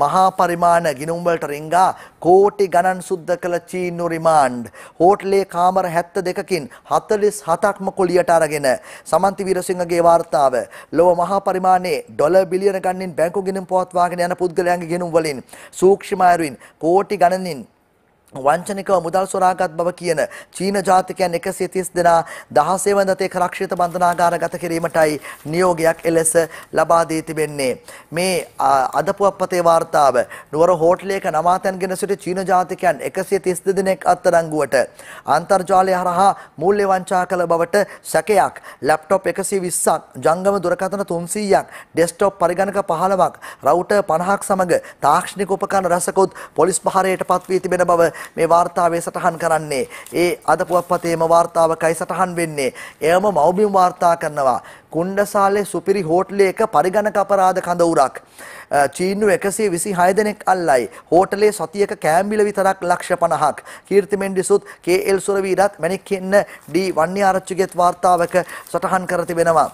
මහා පරිමාණ ගිණුම් වලට රිංගා කෝටි ගණන් සුද්ධ කළ චීනු රිමාන්ඩ් හෝටලේ කාමර 72කින් 47ක්ම කුලියට අරගෙන සමන්ති වීරසිංහගේ වාර්තාව ලොව මහා පරිමාණයේ ඩොලර් බිලියන ගණනින් බැංකු ගිණුම් පවත්වාගෙන යන පුද්ගලයන්ගේ ගිණුම් වලින් සූක්ෂම අයරින් කෝටි ගණනින් වංචනිකව මුදල් සොරාගත් බව කියන චීන ජාතිකයන් 130 දෙනා 16 වෙනිදා තේ කරක්ෂිත බන්ධනාගාර ගත කිරීමටයි නියෝගයක් එලෙස ලබා දී තිබෙන්නේ මේ අදපුවපතේ වාර්තාව නුවර හෝටලයක නවාතැන්ගෙන සිට චීන ජාතිකයන් 132 දෙනෙක් අත්අඩංගුවට අන්තර්ජාලය හරහා මූල්‍ය වංචා කළ බවට සැකයක් ලැප්ටොප් 120ක් ජංගම දුරකථන 300ක් ඩෙස්ක්ටොප් පරිගණක 15ක් රවුටර් 50ක් සමග තාක්ෂණික උපකරණ රසකුත් පොලිස් පහරයට පත්වී තිබෙන බව මේ වාර්තාවේ සටහන් කරන්නේ. ඒ අද පුවත්පතේම වාර්තාවකයි සටහන් වෙන්නේ. එයම මව්බිම් වාර්තා කරනවා. කුණ්ඩසාලේ සුපිරි හෝටලයක පරිගණක අපරාධ කඳවුරක්. චීන්නු 126 දෙනෙක් අල්ලයි. හෝටලේ සතියක කෑම්බිල විතරක් ලක්ෂ 50ක්. කීර්තිමෙන්ඩිසුත් KL සුරවීරත් මණික් කියන D වන්නිආරච්චිගේත් වාර්තාවක සටහන් කර තිබෙනවා.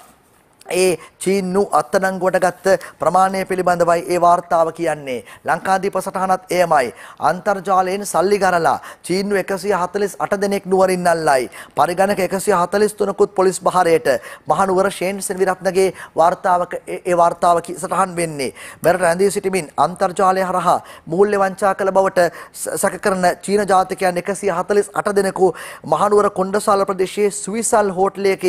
ඒ චීන්නු අත්අඩංගුවට ගත්ත ප්‍රමාණය පිළිබඳවයි ඒ වාර්තාව කියන්නේ. ලංකාදීප සටහනත් එයමයි. අන්තර්ජාලයෙන් සල්ලි ගරලා චීන්නු 148 දෙනෙක් නුවරින් අල්ලයි. පරිගණක 143කුත් පොලිස් බහරයට මහනුවර ෂේන්සන් විරත්නගේ වාර්තාවක ඒ වාර්තාව සටහන් වෙන්නේ. මෙරට රැඳී සිටමින් අන්තර්ජාලය හරහා මූල්‍ය වංචා කළ බවට සැක කරන චීන ජාතිකයන් 148 දෙනෙකු මහනුවර කොණ්ඩසාල ප්‍රදේශයේ සුවිසල් හෝටලයක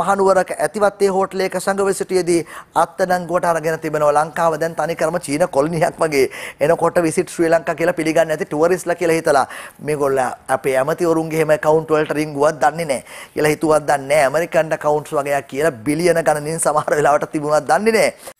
මහනුවරක ඇතිවත්තේ ඒ හෝටලයක සංගව සිටියේදී අත්අඩංගුවට අරගෙන තිබෙනවා ලංකාව දැන් තනිකරම චීන කොලොනියක් වගේ එනකොට විසිට් ශ්‍රී ලංකා කියලා පිළිගන්නේ නැති ටුවරිස්ලා කියලා හිතලා මේගොල්ලෝ අපේ ඇමතිවරුන්ගේ හැම account වලට රිංගුවක් දන්නේ නැහැ කියලා හිතුවක් දන්නේ නැහැ ඇමරිකන් accounts වගේ කියලා බිලියන ගණනින් සමහර වෙලාවට තිබුණා දන්නේ නැහැ